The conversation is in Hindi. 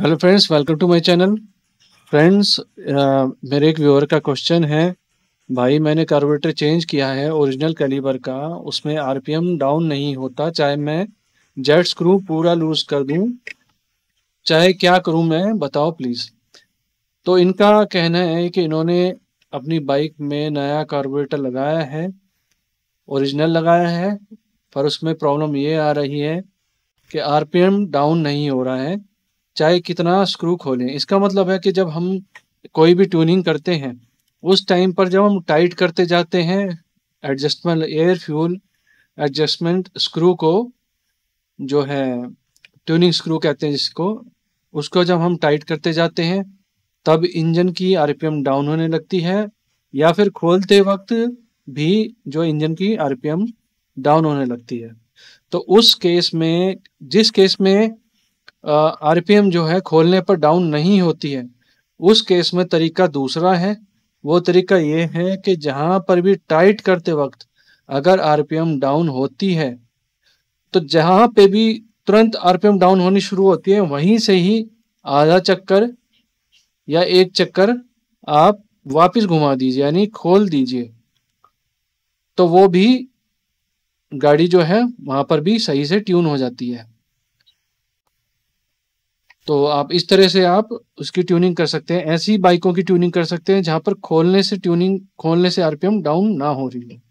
hello friends welcome to my channel friends मेरे एक व्यूअर का क्वेश्चन है भाई मैंने कार्बोरेटर चेंज किया है ओरिजिनल कैलिबर का उसमें आरपीएम डाउन नहीं होता चाहे मैं जेट स्क्रू पूरा लूज कर दूं चाहे क्या करूं मैं बताओ प्लीज़ तो इनका कहना है कि इन्होंने अपनी बाइक में नया कार्बोरेटर लगाया है ओरिजिनल लगाया है पर उसमें प्रॉब्लम ये आ रही है कि आरपीएम डाउन नहीं हो रहा है चाहे कितना स्क्रू खोलें इसका मतलब है कि जब हम कोई भी ट्यूनिंग करते हैं उस टाइम पर जब हम टाइट करते जाते हैं adjustment air fuel adjustment screw को जो है ट्यूनिंग स्क्रू कहते हैं जिसको उसको जब हम टाइट करते जाते हैं तब इंजन की आरपीएम डाउन होने लगती है या फिर खोलते वक्त भी जो इंजन की आरपीएम डाउन होने लगती है तो उस केस में जिस केस में आरपीएम जो है खोलने पर डाउन नहीं होती है उस केस में तरीका दूसरा है वो तरीका ये है कि जहां पर भी टाइट करते वक्त अगर आरपीएम डाउन होती है तो जहां पे भी तुरंत आरपीएम डाउन होनी शुरू होती है वहीं से ही आधा चक्कर या एक चक्कर आप वापस घुमा दीजिए यानी खोल दीजिए तो वो भी गाड़ी जो है वहां पर भी सही से ट्यून हो जाती है तो आप इस तरह से आप उसकी ट्यूनिंग कर सकते हैं ऐसी बाइकों की ट्यूनिंग कर सकते हैं जहां पर खोलने से ट्यूनिंग खोलने से आरपीएम डाउन ना हो रही है